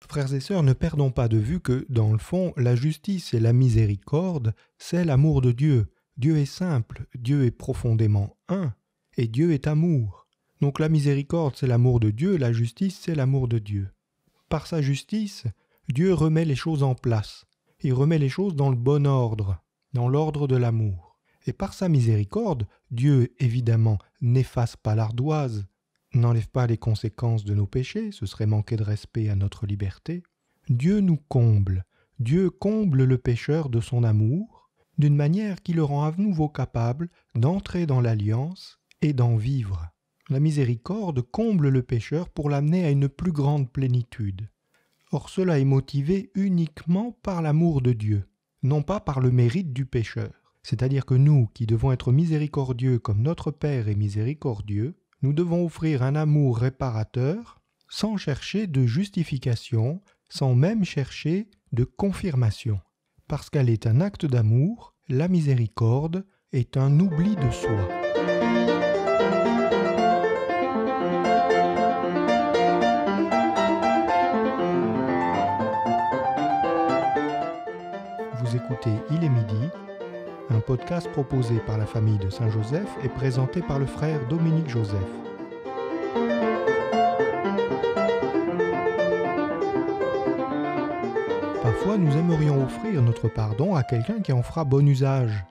Frères et sœurs, ne perdons pas de vue que, dans le fond, la justice et la miséricorde, c'est l'amour de Dieu. Dieu est simple, Dieu est profondément un, et Dieu est amour. Donc la miséricorde, c'est l'amour de Dieu, la justice, c'est l'amour de Dieu. Par sa justice, Dieu remet les choses en place. Il remet les choses dans le bon ordre, dans l'ordre de l'amour. Et par sa miséricorde, Dieu, évidemment, n'efface pas l'ardoise, n'enlève pas les conséquences de nos péchés, ce serait manquer de respect à notre liberté. Dieu nous comble, Dieu comble le pécheur de son amour, d'une manière qui le rend à nouveau capable d'entrer dans l'alliance et d'en vivre. La miséricorde comble le pécheur pour l'amener à une plus grande plénitude. Or cela est motivé uniquement par l'amour de Dieu, non pas par le mérite du pécheur. C'est-à-dire que nous, qui devons être miséricordieux comme notre Père est miséricordieux, nous devons offrir un amour réparateur sans chercher de justification, sans même chercher de confirmation. Parce qu'elle est un acte d'amour, la miséricorde est un oubli de soi. Vous écoutez Il est midi un podcast proposé par la famille de Saint-Joseph et présenté par le frère Dominique Joseph. Parfois, nous aimerions offrir notre pardon à quelqu'un qui en fera bon usage.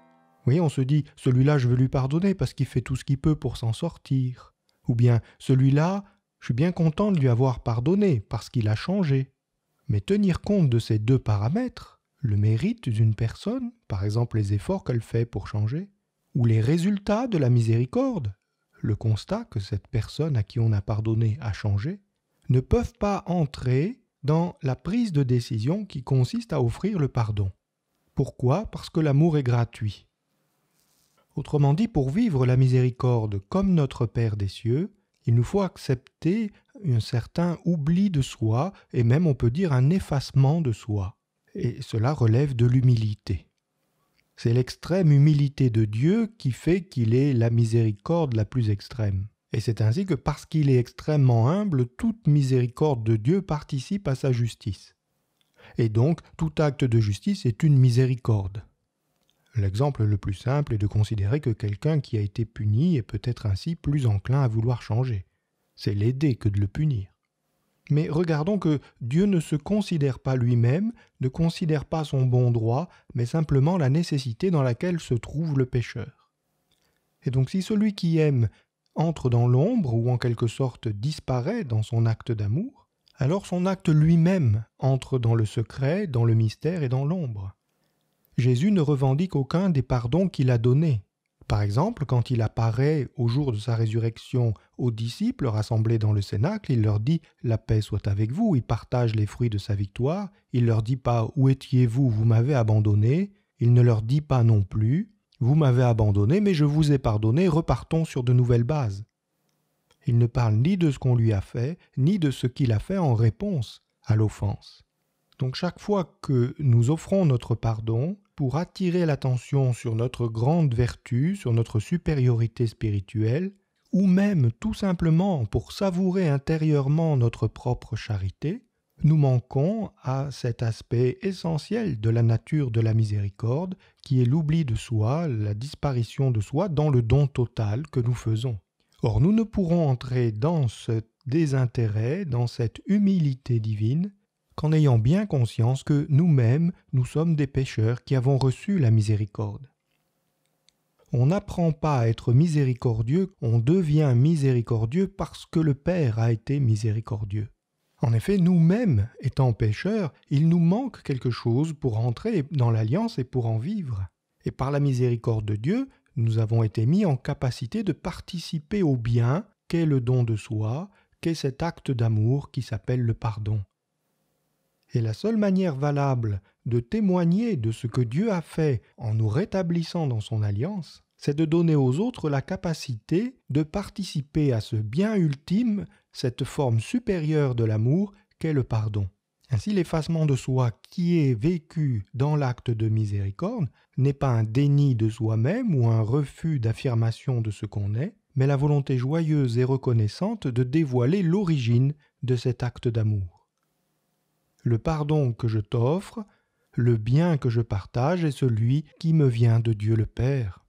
Oui, on se dit, celui-là, je veux lui pardonner parce qu'il fait tout ce qu'il peut pour s'en sortir. Ou bien, celui-là, je suis bien content de lui avoir pardonné parce qu'il a changé. Mais tenir compte de ces deux paramètres, le mérite d'une personne, par exemple les efforts qu'elle fait pour changer, ou les résultats de la miséricorde, le constat que cette personne à qui on a pardonné a changé, ne peuvent pas entrer dans la prise de décision qui consiste à offrir le pardon. Pourquoi Parce que l'amour est gratuit. Autrement dit, pour vivre la miséricorde comme notre Père des cieux, il nous faut accepter un certain oubli de soi et même on peut dire un effacement de soi et cela relève de l'humilité. C'est l'extrême humilité de Dieu qui fait qu'il est la miséricorde la plus extrême. Et c'est ainsi que parce qu'il est extrêmement humble, toute miséricorde de Dieu participe à sa justice. Et donc, tout acte de justice est une miséricorde. L'exemple le plus simple est de considérer que quelqu'un qui a été puni est peut-être ainsi plus enclin à vouloir changer. C'est l'aider que de le punir. Mais regardons que Dieu ne se considère pas lui-même, ne considère pas son bon droit, mais simplement la nécessité dans laquelle se trouve le pécheur. Et donc si celui qui aime entre dans l'ombre ou en quelque sorte disparaît dans son acte d'amour, alors son acte lui-même entre dans le secret, dans le mystère et dans l'ombre. Jésus ne revendique aucun des pardons qu'il a donnés, par exemple, quand il apparaît au jour de sa résurrection aux disciples rassemblés dans le Cénacle, il leur dit La paix soit avec vous, il partage les fruits de sa victoire, il leur dit pas Où étiez-vous, vous, vous m'avez abandonné il ne leur dit pas non plus Vous m'avez abandonné, mais je vous ai pardonné, repartons sur de nouvelles bases. Il ne parle ni de ce qu'on lui a fait, ni de ce qu'il a fait en réponse à l'offense. Donc chaque fois que nous offrons notre pardon, pour attirer l'attention sur notre grande vertu, sur notre supériorité spirituelle, ou même tout simplement pour savourer intérieurement notre propre charité, nous manquons à cet aspect essentiel de la nature de la miséricorde, qui est l'oubli de soi, la disparition de soi dans le don total que nous faisons. Or nous ne pourrons entrer dans ce désintérêt, dans cette humilité divine, qu'en ayant bien conscience que nous-mêmes, nous sommes des pécheurs qui avons reçu la miséricorde. On n'apprend pas à être miséricordieux, on devient miséricordieux parce que le Père a été miséricordieux. En effet, nous-mêmes, étant pécheurs, il nous manque quelque chose pour entrer dans l'alliance et pour en vivre. Et par la miséricorde de Dieu, nous avons été mis en capacité de participer au bien qu'est le don de soi, qu'est cet acte d'amour qui s'appelle le pardon. Et la seule manière valable de témoigner de ce que Dieu a fait en nous rétablissant dans son alliance, c'est de donner aux autres la capacité de participer à ce bien ultime, cette forme supérieure de l'amour qu'est le pardon. Ainsi l'effacement de soi qui est vécu dans l'acte de miséricorde n'est pas un déni de soi-même ou un refus d'affirmation de ce qu'on est, mais la volonté joyeuse et reconnaissante de dévoiler l'origine de cet acte d'amour le pardon que je t'offre, le bien que je partage est celui qui me vient de Dieu le Père.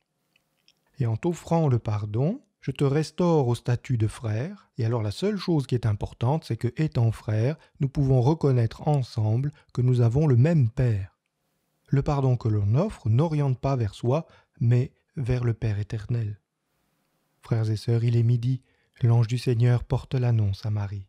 Et en t'offrant le pardon, je te restaure au statut de frère, et alors la seule chose qui est importante, c'est que, étant frère, nous pouvons reconnaître ensemble que nous avons le même Père. Le pardon que l'on offre n'oriente pas vers soi, mais vers le Père éternel. Frères et sœurs, il est midi, l'ange du Seigneur porte l'annonce à Marie.